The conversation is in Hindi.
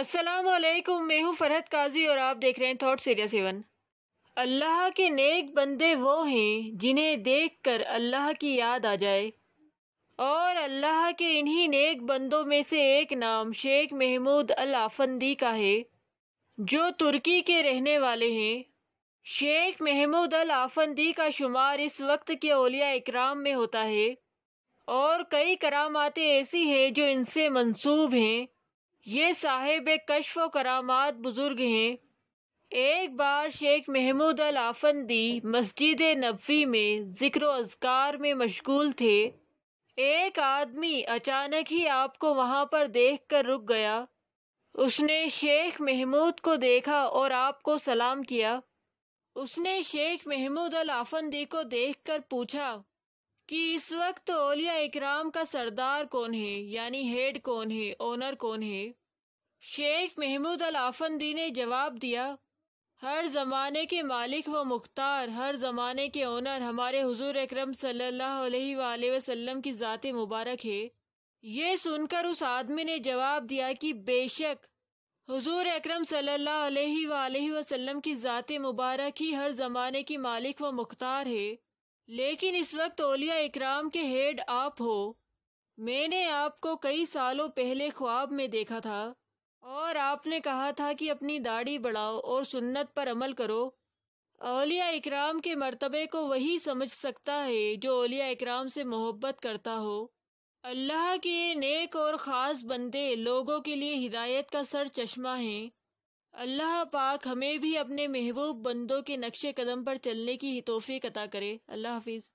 असलम मैं हूँ फरहत काजी और आप देख रहे हैं थॉट सीरिया सेवन अल्लाह के नेक बंदे वो हैं जिन्हें देख कर अल्लाह की याद आ जाए और अल्लाह के इन्हीं नेक बंदों में से एक नाम शेख महमूद अल आफंदी का है जो तुर्की के रहने वाले हैं शेख महमूद अल आफंदी का शुमार इस वक्त के ओलिया इकराम में होता है और कई करामाते ऐसी हैं जो इनसे मंसूब हैं ये साहेब कशफ व करामात बुज़ुर्ग हैं एक बार शेख महमूद अल आफंदी मस्जिद नबी में जिक्र अजकार में मशगूल थे एक आदमी अचानक ही आपको वहाँ पर देख कर रुक गया उसने शेख महमूद को देखा और आपको सलाम किया उसने शेख महमूद अल आफंदी को देख कर पूछा कि इस वक्त ओलिया तो इकराम का सरदार कौन है यानी हेड कौन है ओनर कौन है शेख महमूद अल आफंदी ने जवाब दिया हर ज़माने के मालिक व मुख्तार हर ज़माने के ओनर हमारे हुजूर अकरम सल्लल्लाहु अलैहि वसल्लम की ज़ात मुबारक है ये सुनकर उस आदमी ने जवाब दिया कि बेशक हुजूर अकरम सल्लल्लाहु अलैहि वसल्लम की ज़ात मुबारक ही हर ज़माने की मालिक व मुख्तार है लेकिन इस वक्त ओलिया इकराम के हेड आप हो मैंने आपको कई सालों पहले ख्वाब में देखा था और आपने कहा था कि अपनी दाढ़ी बढ़ाओ और सुन्नत पर अमल करो ओलिया इकराम के मर्तबे को वही समझ सकता है जो ओलिया इकराम से मोहब्बत करता हो अल्लाह के नेक और ख़ास बंदे लोगों के लिए हिदायत का सर चश्मा हैं अल्लाह पाक हमें भी अपने महबूब बंदों के नक्शे कदम पर चलने की तोहफी अता करे अल्लाह हाफिज़